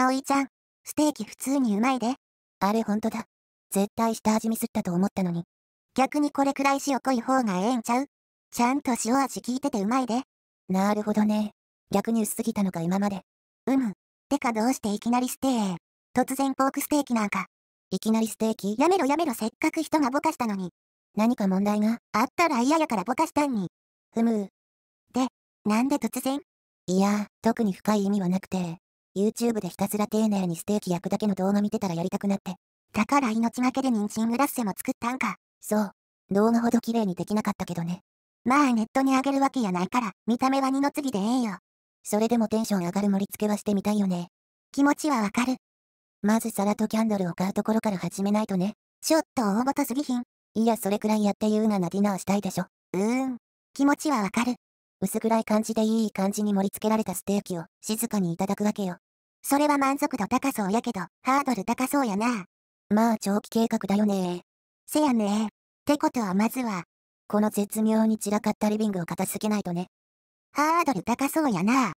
葵ちゃん、ステーキ普通にうまいで。あれほんとだ。絶対下味ミスったと思ったのに。逆にこれくらい塩濃い方がええんちゃうちゃんと塩味効いててうまいで。なるほどね。逆に薄すぎたのか今まで。うむ。てかどうしていきなりステー。突然ポークステーキなんか。いきなりステーキやめろやめろせっかく人がぼかしたのに。何か問題があったら嫌やからぼかしたんに。ふむで、なんで突然いや、特に深い意味はなくて、YouTube でひたすら丁寧にステーキ焼くだけの動画見てたらやりたくなって。だから命がけで妊娠グラッセも作ったんか。そう。動画ほど綺麗にできなかったけどね。まあネットにあげるわけやないから、見た目は二の次でええよ。それでもテンション上がる盛り付けはしてみたいよね。気持ちはわかる。まず皿とキャンドルを買うところから始めないとね。ちょっと大ごとすぎひん。いや、それくらいやって優雅なディナーしたいでしょ。うーん。気持ちはわかる。薄暗い感じでいい感じに盛り付けられたステーキを静かにいただくわけよ。それは満足度高そうやけど、ハードル高そうやな。まあ長期計画だよねせやねってことはまずは、この絶妙に散らかったリビングを片付けないとね。ハードル高そうやな